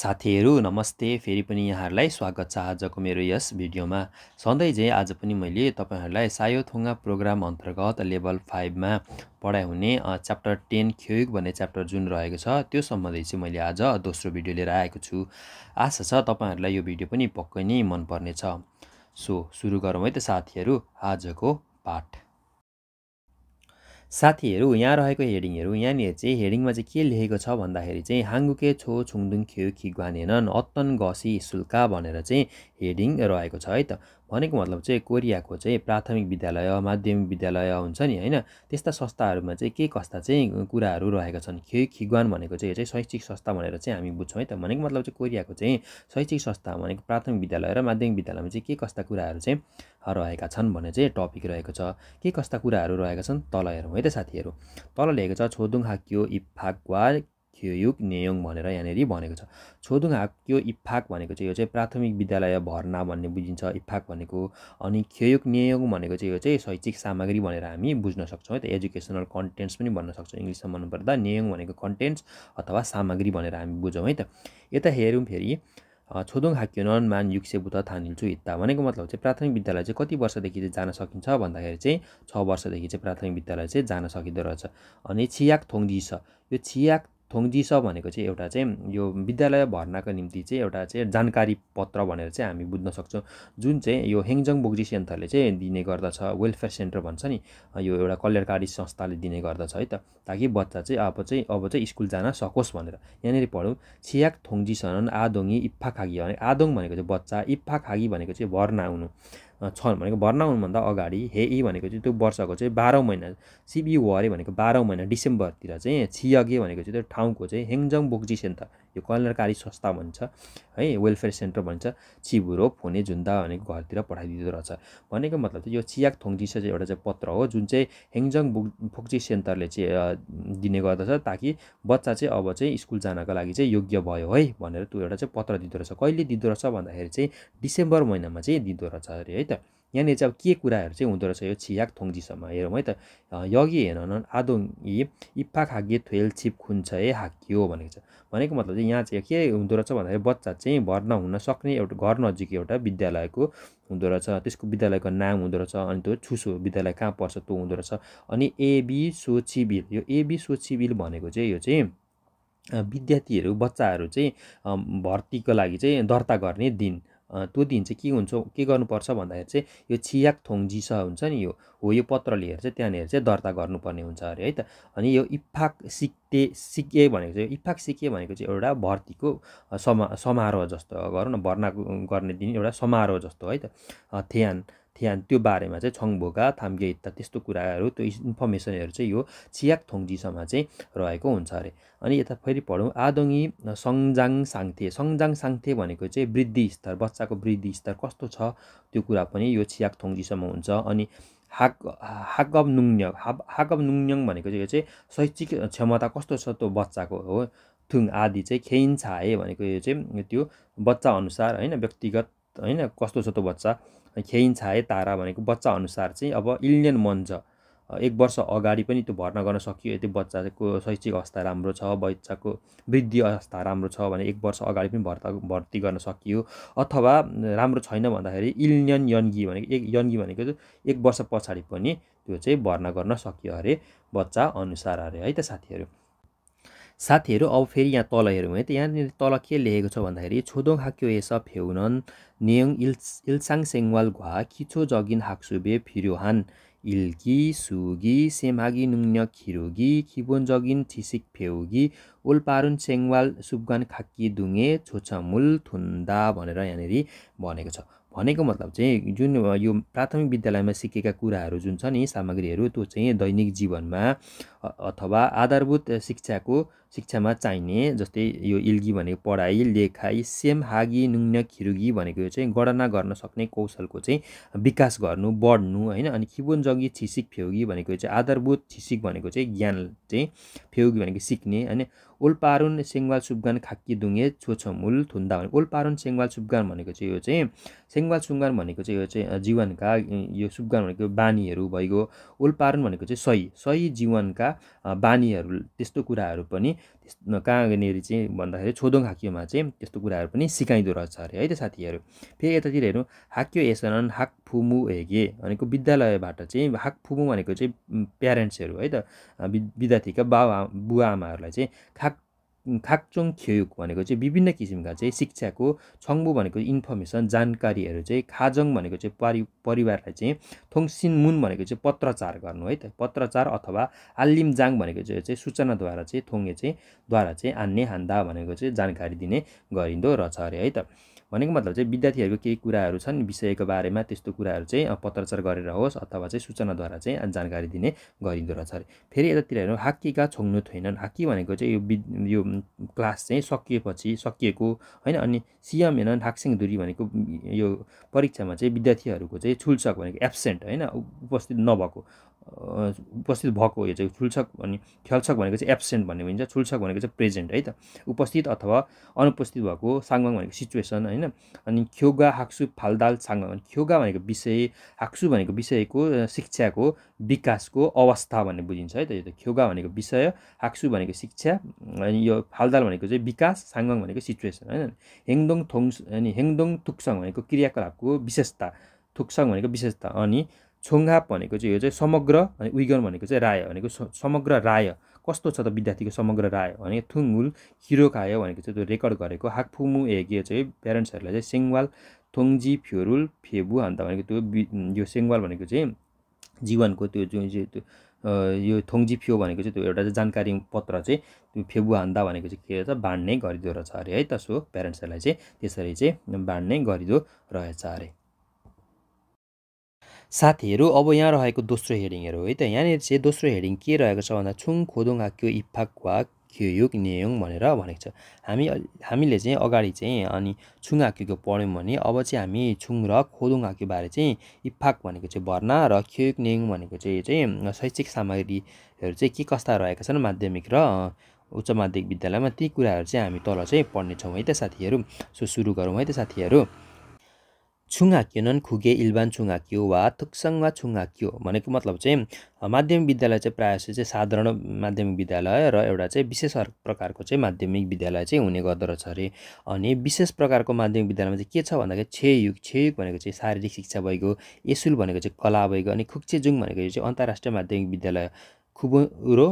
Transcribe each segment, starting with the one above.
साथीहरू नमस्ते फेरि पनि यहाँहरूलाई स्वागत छ आजको मेरो यस भिडियोमा सधैँ चाहिँ आज पनि मैले तपाईँहरूलाई सायोथुङ्गा प्रोग्राम अन्तर्गत लेभल फाइभमा पढाइ हुने च्याप्टर टेन ख्युक भन्ने च्याप्टर जुन रहेको छ त्यो सम्बन्धी चाहिँ मैले आज दोस्रो भिडियो लिएर आएको छु आशा छ तपाईँहरूलाई यो भिडियो पनि पक्कै नै मनपर्नेछ सो सुरु गरौँ है त साथीहरू आजको पाठ साथीहरू यहाँ रहेको हेडिङहरू यहाँनिर चाहिँ हेडिङमा चाहिँ के लेखेको छ भन्दाखेरि चाहिँ हाङ्गुके छो छुङदुङ खेउ खिग्वानेनन् अत्तन घसी सुल्का भनेर चाहिँ हेडिङ रहेको छ है त भनेको मतलब चाहिँ कोरियाको चाहिँ प्राथमिक विद्यालय माध्यमिक विद्यालय हुन्छ नि होइन त्यस्ता संस्थाहरूमा चाहिँ के कस्ता चाहिँ कुराहरू रहेका छन् खे खिग्वान भनेको चाहिँ यो चाहिँ शैक्षिक संस्था भनेर चाहिँ हामी बुझ्छौँ है त भनेको मतलब चाहिँ कोरियाको चाहिँ शैक्षिक संस्था भनेको प्राथमिक विद्यालय र माध्यमिक विद्यालयमा चाहिँ के कस्ता कुराहरू चाहिँ रहेका छन् भन्ने चाहिँ टपिक रहेको छ के कस्ता कुराहरू रहेका छन् तल हेरौँ है त साथीहरू तल लेखेको छ छोदुङ हाक्यो इफाक वा थियोयुक नेयोङ भनेर यहाँनिर भनेको छ छोदुङ हाक्यो इफाक भनेको चाहिँ यो चाहिँ प्राथमिक विद्यालय भर्ना भन्ने बुझिन्छ इफाक भनेको अनि खेयुक नेयोङ भनेको चाहिँ यो चाहिँ शैक्षिक सामग्री भनेर हामी बुझ्न सक्छौँ है त एजुकेसनल कन्टेन्ट्स पनि भन्न सक्छौँ इङ्ग्लिसमा भन्नुपर्दा नेयोङ भनेको कन्टेन्ट्स अथवा सामग्री भनेर हामी बुझौँ है त यता हेरौँ फेरि छोदोङ हाक्योन मान युक्सेबुत थानिल्छु इत्ता भनेको मतलब चाहिँ प्राथमिक विद्यालय चाहिँ कति वर्षदेखि चाहिँ जान सकिन्छ भन्दाखेरि चाहिँ छ वर्षदेखि चाहिँ प्राथमिक विद्यालय चाहिँ जान सकिँदो रहेछ अनि छियाक थोङदी छ यो छियाक छ भनेको चाहिँ एउटा चाहिँ यो विद्यालय भर्नाको निम्ति चाहिँ एउटा चाहिँ जानकारी पत्र भनेर चाहिँ हामी बुझ्न सक्छौँ जुन चाहिँ यो हेङजङ बोक्जी सेन्टरले चाहिँ दिने गर्दछ वेलफेयर सेन्टर भन्छ नि यो एउटा कल्याणकारी संस्थाले दिने गर्दछ है त ताकि बच्चा चाहिँ अब चाहिँ अब चाहिँ स्कुल जान सकोस् भनेर यहाँनिर पढौँ छियाक थोङ्जी सनन आदोङी इफ्फा खागी आदोङ भनेको चाहिँ बच्चा इफ्फा खागी भनेको चाहिँ भर्ना हुनु छ भनेको भर्ना हुनुभन्दा अगाडि हेई भनेको चाहिँ त्यो वर्षको चाहिँ बाह्रौँ महिना सिबी वरे भनेको बाह्रौँ महिना डिसेम्बरतिर चाहिँ छियगे भनेको चाहिँ त्यो ठाउँको चाहिँ हेङजङ बोक्जी सेन्टर यो कल्याणकारी संस्था भन्छ है वेलफेयर सेन्टर भन्छ चिबुरो फोने झुन्दा भनेको घरतिर पठाइदिँदो रहेछ भनेको मतलब चाहिँ यो चियाक थोङ्जी चाहिँ एउटा चाहिँ पत्र हो जुन चाहिँ हेङजङ बुक फोक्जी सेन्टरले चाहिँ दिने गर्दछ ताकि बच्चा चाहिँ अब चाहिँ स्कुल जानको लागि चाहिँ योग्य भयो है भनेर त्यो एउटा चाहिँ पत्र दिँदो रहेछ कहिले दिँदो रहेछ भन्दाखेरि चाहिँ डिसेम्बर महिनामा चाहिँ दिँदो रहेछ अरे है त यहाँनिर चाहिँ अब के कुराहरू चाहिँ हुँदो रहेछ यो छियाक थोङ्जीसम्म हेरौँ है त यगी हेनन आदोङ इ इप्फा खाग्गे थ्वेल छिप खुन्छ ए हाकियो भनेको छ भनेको मतलब चाहिँ यहाँ चाहिँ के हुँदो रहेछ भन्दाखेरि बच्चा चाहिँ भर्ना हुन सक्ने एउटा घर नजिक एउटा विद्यालयको हुँदो रहेछ त्यसको विद्यालयको नाम हुँदो रहेछ अनि त्यो छुसो विद्यालय कहाँ पर्छ त्यो हुँदो रहेछ अनि एबी सोचिबिल यो एबी सोचिबिल भनेको चाहिँ यो चाहिँ विद्यार्थीहरू बच्चाहरू चाहिँ भर्तीको लागि चाहिँ दर्ता गर्ने दिन त्यो दिन चाहिँ के हुन्छ के गर्नुपर्छ भन्दाखेरि चाहिँ यो छियाक थोङजिस हुन्छ नि यो हो यो पत्र लिएर चाहिँ त्यहाँनिर चाहिँ दर्ता गर्नुपर्ने हुन्छ अरे है त अनि यो इफाक सिक्ते सिके भनेको चाहिँ इफाक सिके भनेको चाहिँ एउटा भर्तीको समा समारोह जस्तो गरौँ न भर्ना गर्ने दिन एउटा समारोह जस्तो है त थ्यान ध्यान त्यो बारेमा चाहिँ छङभोगा थाम्गे इत्ता त्यस्तो कुराहरू त्यो इन्फर्मेसनहरू चाहिँ यो छियाक थोङ्जीसम्म चाहिँ रहेको हुन्छ अरे अनि यता फेरि पढौँ आदोङी सङ्जाङ साङ्थे सङ्जाङ साङ्थे भनेको चाहिँ वृद्धि स्तर बच्चाको वृद्धि स्तर कस्तो छ त्यो कुरा पनि यो छियाक थोङ्जीसम्म हुन्छ अनि हाक हाकब नुङ्य हाक हाकब नुङ भनेको चाहिँ यो चाहिँ शैक्षिक क्षमता कस्तो छ त्यो बच्चाको हो थुङ आदि चाहिँ खेइन्छ है भनेको यो चाहिँ त्यो बच्चाअनुसार होइन व्यक्तिगत होइन कस्तो छ त्यो बच्चा खेइन छाए तारा भनेको बच्चा अनुसार चाहिँ अब इलियन छ एक वर्ष अगाडि पनि त्यो भर्ना गर्न सकियो यति बच्चाको शैक्षिक अवस्था राम्रो छ बच्चाको वृद्धि अवस्था राम्रो छ भने एक वर्ष अगाडि पनि भर्ता भर्ती गर्न सकियो अथवा राम्रो छैन भन्दाखेरि इलियन यन्गी भनेको एक यन्गी भनेको एक वर्ष पछाडि पनि त्यो चाहिँ भर्ना गर्न सकियो अरे बच्चा अनुसार अरे है त साथीहरू साथीहरू अब फेरि यहाँ तल हेरौँ है त यहाँनिर तल के लेखेको छ भन्दाखेरि छोदोङ हाक्यो एस फेउनन नियङ इल्स इल्साङ सेङ्वाल घुवा खिचो जगिन हाक्सुबे फिरोहान इल्की सुगी सेमागी नुङ्न खिरोगी खिबोन जगिन ठिसिक फेउगी ओल्पारुन सेङ्वाल सुबगन खाकी दुङे छोछामुल थुन्दा भनेर यहाँनिर भनेको छ भनेको मतलब चाहिँ जुन यो प्राथमिक विद्यालयमा सिकेका कुराहरू जुन छ नि सामग्रीहरू त्यो चाहिँ दैनिक जीवनमा अथवा आधारभूत शिक्षाको शिक्षामा चाहिने जस्तै यो इल्गी भनेको पढाइ लेखाइ सेम हागी नुङ्न खिरुगी भनेको यो चाहिँ गणना गर्न सक्ने कौशलको चाहिँ विकास गर्नु बढ्नु होइन अनि खिबोन जगी छिसिक फेउगी भनेको चाहिँ आधारभूत छिसिक भनेको चाहिँ ज्ञान चाहिँ फेउगी भनेको सिक्ने होइन ओल्पारुन सेङ्गवाल खाकी खाकी दुङ्गे छोछमुल थुन्दा भने ओल्पारुन सेङ्गवाल सुबगान भनेको चाहिँ यो चाहिँ सेङ्गवाल सुङ्गान भनेको चाहिँ यो चाहिँ जीवनका यो सुब्गान भनेको बानीहरू भइगयो ओल्पारुन भनेको चाहिँ सही सही जीवनका बानीहरू त्यस्तो कुराहरू पनि त्यस्तो कहाँ चाहिँ भन्दाखेरि छोदोङ हाक्योमा चाहिँ त्यस्तो कुराहरू पनि सिकाइँदो रहेछ अरे है त साथीहरू फेरि यतातिर हेर्नु हाक्यो एसनन हाक फुमु हेगे भनेको विद्यालयबाट चाहिँ हाक फुमु भनेको चाहिँ प्यारेन्ट्सहरू है त विद्यार्थीका बाबु बुवा आमाहरूलाई चाहिँ खाक 각종 खेयुक भनेको चाहिँ विभिन्न किसिमका चाहिँ शिक्षाको छङ्बु भनेको इन्फर्मेसन जानकारीहरू चाहिँ खाजङ भनेको चाहिँ पारि परिवारलाई चाहिँ थोङसिन मुन भनेको चाहिँ पत्रचार गर्नु है त पत्रचार अथवा आलिम जाङ भनेको चाहिँ चाहिँ सूचनाद्वारा चाहिँ थोङ्गे चाहिँ द्वारा चाहिँ आन्ने हान्दा भनेको चाहिँ जानकारी दिने गरिँदो रहेछ अरे है त भनेको मतलब चाहिँ विद्यार्थीहरूको केही कुराहरू छन् विषयको बारेमा त्यस्तो कुराहरू चाहिँ पत्रचार गरेर होस् अथवा चाहिँ सूचनाद्वारा चाहिँ जानकारी दिने गरिँदो रहेछ अरे फेरि यतातिर हेर्नु हाकीका छोङ्नु थिएनन् हाक्की भनेको चाहिँ यो यो क्लास चाहिँ सकिएपछि सकिएको होइन अनि सिएम हेर्न हाक्सिङ धुरी भनेको यो परीक्षामा चाहिँ विद्यार्थीहरूको चाहिँ छुल्छक भनेको एब्सेन्ट होइन उपस्थित नभएको उपस्थित भएको यो चाहिँ छुल्छक अनि खेल्छक भनेको चाहिँ एब्सेन्ट भन्ने भनिन्छ छुल्छक भनेको चाहिँ प्रेजेन्ट है त उपस्थित अथवा अनुपस्थित भएको साङमाङ भनेको सिचुएसन होइन होइन अनि ख्योगा हाक्सु फालदाल साङ्गा भने ख्योगा भनेको विषय हाक्सु भनेको विषयको शिक्षाको विकासको अवस्था भन्ने बुझिन्छ है त यो त ख्योगा भनेको विषय हाक्सु भनेको शिक्षा अनि यो फालदाल भनेको चाहिँ विकास साङ्गङ भनेको सिचुएसन होइन हेङदोङ थोङ अनि हेङदोङ थुक्सङ भनेको क्रियाकलापको विशेषता थुक्सङ भनेको विशेषता अनि छोङ्घाप भनेको चाहिँ यो चाहिँ समग्र अनि उइगन भनेको चाहिँ राय भनेको समग्र राय कस्तो छ त विद्यार्थीको समग्र राय भने थुङुल किरोकायो भनेको चाहिँ त्यो रेकर्ड गरेको हाकफुमु एगे चाहिँ प्यारेन्ट्सहरूलाई चाहिँ सेङ्वाल थोङ्जी फ्योरुल फेबु अन्त भनेको त्यो यो सेङ्वाल भनेको चाहिँ जीवनको त्यो जुन चाहिँ त्यो यो थोङ्जी फ्यो भनेको चाहिँ त्यो एउटा चाहिँ जानकारी पत्र चाहिँ त्यो फेबु हान्दा भनेको चाहिँ के रहेछ बाँड्ने गरिदो रहेछ अरे है त सो प्यारेन्ट्सहरूलाई चाहिँ त्यसरी चाहिँ बाँड्ने गरिदो रहेछ अरे साथीहरू अब यहाँ रहेको दोस्रो हेडिङ हेडिङहरू है त यहाँनिर चाहिँ दोस्रो हेडिङ के रहेको छ भन्दा छुङ खोदोङ हाक्यो इफाक वा खियुक नेयोङ भनेर भनेको छ हामी हामीले चाहिँ अगाडि चाहिँ अनि छुङ हाक्युको पढ्यौँ भने अब चाहिँ हामी छुङ र खोदोङ बारे चाहिँ इफाक भनेको चाहिँ भर्ना र खियुक नेयोङ भनेको चाहिँ चाहिँ शैक्षिक सामग्रीहरू चाहिँ के कस्ता रहेका छन् माध्यमिक र उच्च माध्यमिक विद्यालयमा ती कुराहरू चाहिँ हामी तल चाहिँ पढ्नेछौँ है त साथीहरू सो सुरु गरौँ है त साथीहरू नन् खुगे इल्बान छुङ्गाक्यो वा थुक्सङमा छुङ्गाक्यो भनेको मतलब चाहिँ माध्यमिक विद्यालय चाहिँ प्रायः चाहिँ साधारण माध्यमिक विद्यालय र एउटा चाहिँ विशेष प्रकारको चाहिँ माध्यमिक विद्यालय चाहिँ हुने गर्दोरहेछ अरे अनि विशेष प्रकारको माध्यमिक विद्यालयमा चाहिँ के छ भन्दाखेरि छेयुग छेयुग भनेको चाहिँ शारीरिक शिक्षा भइगयो यसुल भनेको चाहिँ कला भइगयो अनि खुक्चेजुङ भनेको चाहिँ अन्तर्राष्ट्रिय माध्यमिक विद्यालय खुबुरो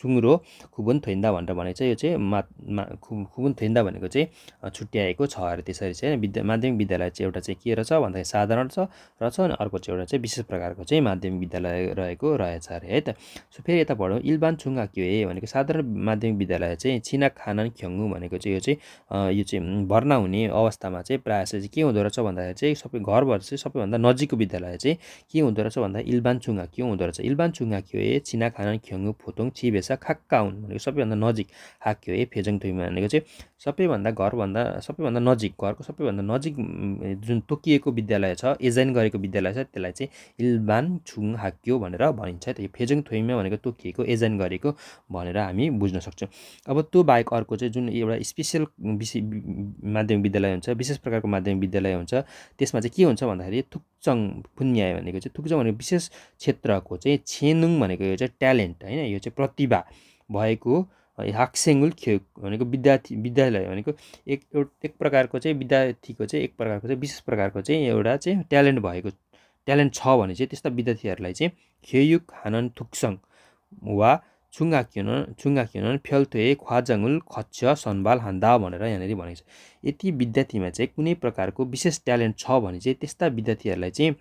चुङ्रो खुबुन थोइन्दा भनेर भनेको चाहिँ यो चाहिँ मा मा खुबुन थोइन्दा भनेको चाहिँ छुट्याएको छ अरे त्यसरी चाहिँ विद्या माध्यमिक विद्यालय चाहिँ एउटा चाहिँ के रहेछ भन्दाखेरि साधारण छ र छ अनि अर्को चाहिँ एउटा चाहिँ विशेष प्रकारको चाहिँ माध्यमिक विद्यालय रहेको रहेछ अरे है त सो फेरि यता पढौँ इल्बान चुङ्गा के ए भनेको साधारण माध्यमिक विद्यालय चाहिँ छिना खाना ख्याङ्गु भनेको चाहिँ यो चाहिँ यो चाहिँ भर्ना हुने अवस्थामा चाहिँ प्रायः चाहिँ के हुँदो रहेछ भन्दाखेरि चाहिँ सबै घरबाट चाहिँ सबैभन्दा नजिकको विद्यालय चाहिँ के हुँदो रहेछ भन्दा इल्बान चुङ्गा के हुँदो रहेछ इल्बान चुङ्गा के ए छिना खाना ख्याङ्गु फोतोङ चिभेसा खाक्का हुन् भनेको सबैभन्दा नजिक हाक्यो है फेजङ थुइमा भनेको चाहिँ सबैभन्दा घरभन्दा सबैभन्दा नजिक घरको सबैभन्दा नजिक जुन तोकिएको विद्यालय छ एजाइन गरेको विद्यालय छ त्यसलाई चाहिँ इल्बान छुङ हाक्यो भनेर भनिन्छ त्यो फेजङ थुइमा भनेको तोकिएको एजाइन गरेको भनेर हामी बुझ्न सक्छौँ अब त्यो बाहेक अर्को चाहिँ जुन एउटा स्पेसियल विशेष माध्यमिक विद्यालय हुन्छ विशेष प्रकारको माध्यमिक विद्यालय हुन्छ त्यसमा चाहिँ के हुन्छ भन्दाखेरि थुक थुक्चङ फुन्याय भनेको चाहिँ थुक्चङ भनेको विशेष क्षेत्रको चाहिँ छेनुङ भनेको यो चाहिँ ट्यालेन्ट होइन यो चाहिँ प्रतिभा भएको हाक्सेङ्गुल खे भनेको विद्यार्थी विद्यालय भनेको एक एक प्रकारको चाहिँ विद्यार्थीको चाहिँ एक प्रकारको चाहिँ विशेष प्रकारको चाहिँ एउटा चाहिँ ट्यालेन्ट भएको ट्यालेन्ट छ भने चाहिँ त्यस्ता विद्यार्थीहरूलाई चाहिँ खेयुक हानन थुक्सङ वा 중학교는 중학교는 별도의 과정을 거쳐 हान्दा भनेर यहाँनिर भनेको छ यति विद्यार्थीमा चाहिँ कुनै प्रकारको विशेष ट्यालेन्ट छ भने चाहिँ त्यस्ता विद्यार्थीहरूलाई चाहिँ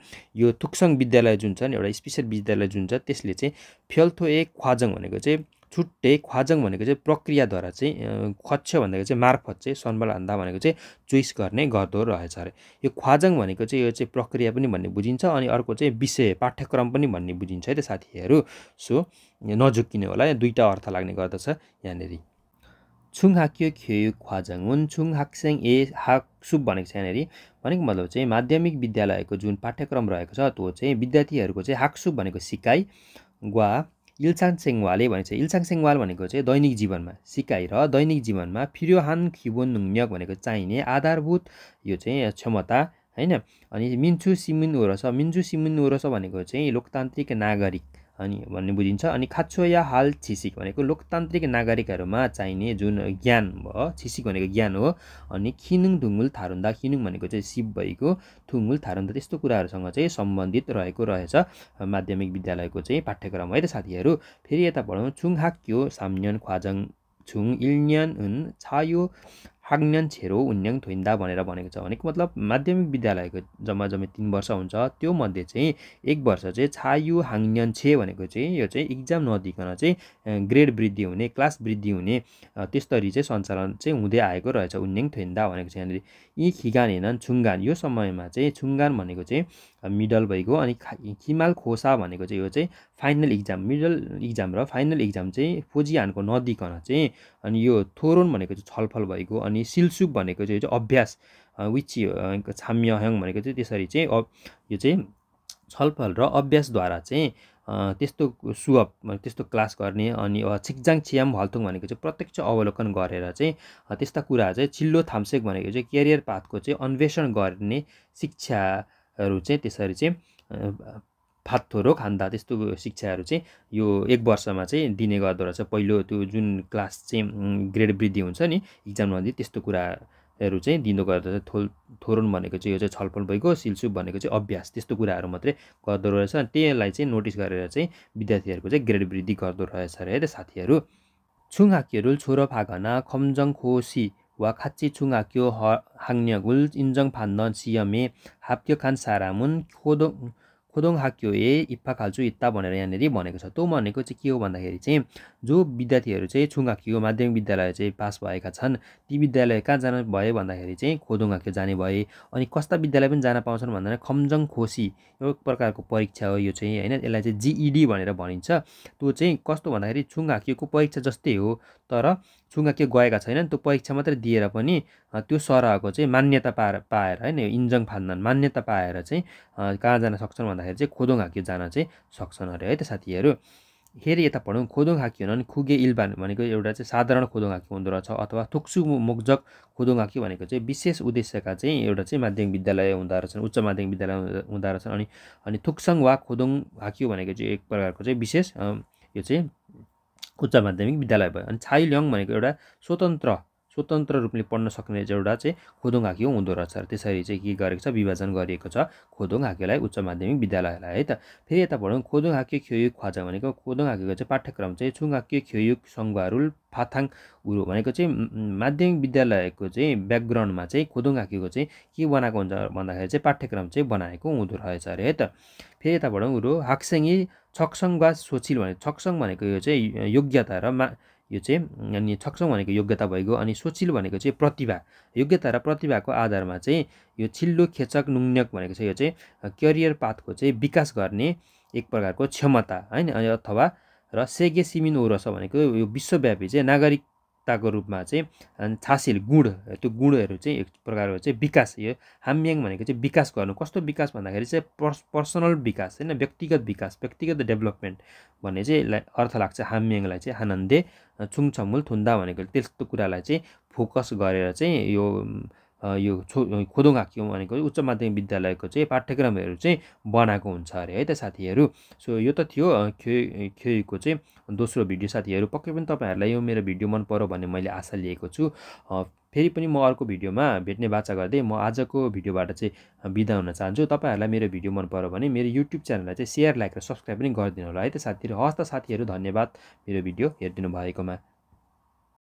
यो थुक्सङ विद्यालय जुन छ नि एउटा स्पेसल विद्यालय जुन छ त्यसले चाहिँ फ्याल्थो एक ख्वाजङ भनेको चाहिँ छुट्टै ख्वाजङ भनेको चाहिँ प्रक्रियाद्वारा चाहिँ खक्ष भनेको चाहिँ मार्फत चाहिँ सन्बल हान्दा भनेको चाहिँ चोइस गर्ने गर्दो रहेछ अरे यो ख्वाजङ भनेको चाहिँ यो चाहिँ प्रक्रिया पनि भन्ने बुझिन्छ अनि अर्को चाहिँ विषय पाठ्यक्रम पनि भन्ने बुझिन्छ है त साथीहरू सो नझुक्किने होला दुईवटा अर्थ लाग्ने गर्दछ यहाँनिर छुङ हाक्यो खेयु ख्वाजङ हुन् छुङ हाक्सेङ ए हाक्सुप भनेको छ यहाँनिर भनेको मतलब चाहिँ माध्यमिक विद्यालयको जुन पाठ्यक्रम रहेको छ त्यो चाहिँ विद्यार्थीहरूको चाहिँ हाक्सुप भनेको सिकाइ वा इल्छाङ सेङ्वाले भनेको छ इल्छाङ सेङ्वाल भनेको चाहिँ दैनिक जीवनमा सिकाइ र दैनिक जीवनमा फिरोहान खिबोन नुङन्यक भनेको चाहिने आधारभूत यो चाहिँ क्षमता होइन अनि मिन्छु सिमिन ओरस मिन्छु सिमिन ओरस भनेको चाहिँ लोकतान्त्रिक नागरिक अनि भन्ने बुझिन्छ अनि खाच्छु या हाल छिसिक भनेको लोकतान्त्रिक नागरिकहरूमा चाहिने जुन ज्ञान भयो छिसिक भनेको ज्ञान हो अनि खिनुङ ढुङ्गुल थारुन्दा खिनुङ भनेको चाहिँ सिप भएको थुङ्गुल थारुन्दा त्यस्तो कुराहरूसँग चाहिँ सम्बन्धित रहेको रहेछ माध्यमिक विद्यालयको चाहिँ पाठ्यक्रम है त साथीहरू फेरि यता पढौँ छुङ हाक्यो सामन्यन ख्वाजङ छुङ इल्न्यान हुन् छायो हाग्न्यन छेरो उन्याङ थोइन्दा भनेर भनेको छ भनेको मतलब माध्यमिक विद्यालयको जम्मा जम्मै तिन वर्ष हुन्छ त्यो मध्ये चाहिँ एक वर्ष चाहिँ छायु हाङ्न्यन छे भनेको चाहिँ यो चाहिँ इक्जाम नदिकन चाहिँ ग्रेड वृद्धि हुने क्लास वृद्धि हुने त्यस्तरी चाहिँ सञ्चालन चाहिँ हुँदै आएको रहेछ उन्याङ थोइन्दा भनेको चाहिँ यहाँनिर यी खिगान हेनन छुङ्गान यो समयमा चाहिँ छुङ्गान भनेको चाहिँ मिडल भएको अनि किमाल खोसा भनेको चाहिँ यो चाहिँ फाइनल इक्जाम मिडल इक्जाम र फाइनल इक्जाम चाहिँ फोजिहानको नदिकन चाहिँ अनि यो थोरोन भनेको चाहिँ छलफल भएको अनि सिलसुप भनेको चाहिँ यो चाहिँ अभ्यास विची छाम्यह्याङ भनेको चाहिँ त्यसरी चाहिँ यो चाहिँ छलफल र अभ्यासद्वारा चाहिँ त्यस्तो सुअप त्यस्तो क्लास गर्ने अनि छिक्जाङ छियाम हल्थुङ भनेको चाहिँ प्रत्यक्ष अवलोकन गरेर चाहिँ त्यस्ता कुरा चाहिँ चिल्लो थाम्सेक भनेको चाहिँ क्यारियर पाथको चाहिँ अन्वेषण गर्ने शिक्षा हरू चाहिँ त्यसरी चाहिँ थोरो खान्दा त्यस्तो शिक्षाहरू चाहिँ यो एक वर्षमा चाहिँ दिने गर्दो रहेछ पहिलो त्यो जुन क्लास चाहिँ ग्रेड वृद्धि हुन्छ नि इक्जाम नदी त्यस्तो कुराहरू चाहिँ दिँदो गर्दो थोल थोरोन भनेको चाहिँ यो चाहिँ छलफल भइगयो सिलसुप भनेको चाहिँ अभ्यास त्यस्तो कुराहरू मात्रै गर्दो रहेछ त्यसलाई चाहिँ नोटिस गरेर चाहिँ विद्यार्थीहरूको चाहिँ ग्रेड वृद्धि गर्दो रहेछ अरे है त साथीहरू छुङ हाकीहरू छोरो फागना खम्जङ खोसी 와 같이 중학교 학력을 인정받는 시험에 합격한 사람은 고등, 고등학교에 입학할 수 있다 भनेर यहाँनिर भनेको छ त्यो भनेको चाहिँ के हो भन्दाखेरि चाहिँ जो विद्यार्थीहरू चाहिँ 중학교 माध्यमिक विद्यालय चाहिँ पास भएका छन् ती विद्यालय कहाँ जानु भयो भन्दाखेरि चाहिँ खोदुङहाक्यो जाने भए अनि कस्ता विद्यालय पनि जान पाउँछन् भन्दा खमजङ खोसी यो प्रकारको परीक्षा हो यो चाहिँ होइन यसलाई चाहिँ जिइडी भनेर भनिन्छ त्यो चाहिँ कस्तो भन्दाखेरि छुङहाक्योको परीक्षा जस्तै हो तर चुङ्गा के गएका छैनन् त्यो परीक्षा मात्रै दिएर पनि त्यो सरहको चाहिँ मान्यता पाएर पाएर होइन इन्जङ फान्दन मान्यता पाएर चाहिँ कहाँ जान सक्छन् भन्दाखेरि चाहिँ खोदोङ हाकी जान चाहिँ सक्छन् अरे है त साथीहरू फेरि यता पढौँ खोदोङ हाकी हुन खुगे इल्बान भनेको एउटा चाहिँ साधारण खोदोङ हाकी हुँदो रहेछ अथवा थुक्सु मोक्जक खोदोङ हाकी भनेको चाहिँ विशेष उद्देश्यका चाहिँ एउटा चाहिँ माध्यमिक विद्यालय हुँदो रहेछन् उच्च माध्यमिक विद्यालय हुँदो रहेछन् अनि अनि थुक्सङ वा खोदोङ हाकी भनेको चाहिँ एक प्रकारको चाहिँ विशेष यो चाहिँ उच्च माध्यमिक विद्यालय भयो अनि छाइल्यङ भनेको एउटा स्वतन्त्र स्वतन्त्र रूपले पढ्न सक्ने एउटा चाहिँ खोदोङ हाकियो हुँदो रहेछ त्यसरी चाहिँ के गरेको छ विभाजन गरिएको छ खोदोङ हाकियोलाई उच्च माध्यमिक विद्यालयलाई है त फेरि यता भनौँ खोदोङ हाकियो खेयुक ख्वाजा भनेको खोदोङ हाकियोको चाहिँ पाठ्यक्रम चाहिँ छुङाकियो खेयुक सङ्घहरू फाथाङ उरो भनेको चाहिँ माध्यमिक विद्यालयको चाहिँ ब्याकग्राउन्डमा चाहिँ खोदोङ हाकेको चाहिँ के बनाएको हुन्छ भन्दाखेरि चाहिँ पाठ्यक्रम चाहिँ बनाएको हुँदो रहेछ अरे है त फेरि यताबाट उरु हाक्सेङ्गी छक्सङ वा सोचिल भने छक्सङ भनेको यो चाहिँ योग्यता र मा यो चाहिँ अनि छक्सङ भनेको योग्यता भएको अनि सोचिल भनेको चाहिँ प्रतिभा योग्यता र प्रतिभाको आधारमा चाहिँ यो छिल्लो खेचक नुङ्क भनेको चाहिँ यो चाहिँ करियर पाथको चाहिँ विकास गर्ने एक प्रकारको क्षमता होइन अथवा र सेगे सिमिन ओरस भनेको यो विश्वव्यापी चाहिँ नागरिक ताको रूपमा चाहिँ छासिल गुण त्यो गुणहरू चाहिँ एक प्रकारको चाहिँ विकास यो हाम्याङ भनेको चाहिँ विकास गर्नु कस्तो विकास भन्दाखेरि चाहिँ पर्स पर्सनल विकास होइन व्यक्तिगत विकास व्यक्तिगत डेभलपमेन्ट भन्ने चाहिँ अर्थ लाग्छ हाम्याङलाई चाहिँ आनन्दे छुङछमुल थुन्दा भनेको त्यस्तो कुरालाई चाहिँ फोकस गरेर चाहिँ यो यो छो खोदोङाकी भनेको उच्च माध्यमिक विद्यालयको चाहिँ पाठ्यक्रमहरू चाहिँ बनाएको हुन्छ अरे है त साथीहरू सो यो त थियो खे खेको चाहिँ दोस्रो भिडियो साथीहरू पक्कै पनि तपाईँहरूलाई यो मेरो भिडियो मन पऱ्यो भन्ने मैले आशा लिएको छु फेरि पनि म अर्को भिडियोमा भेट्ने बाचा गर्दै म आजको भिडियोबाट चाहिँ बिदा हुन चाहन्छु तपाईँहरूलाई मेरो भिडियो मन पऱ्यो भने मेरो युट्युब च्यानललाई चाहिँ सेयर लाइक र सब्सक्राइब पनि गरिदिनु होला है त साथीहरू हस् त साथीहरू धन्यवाद मेरो भिडियो हेरिदिनु भएकोमा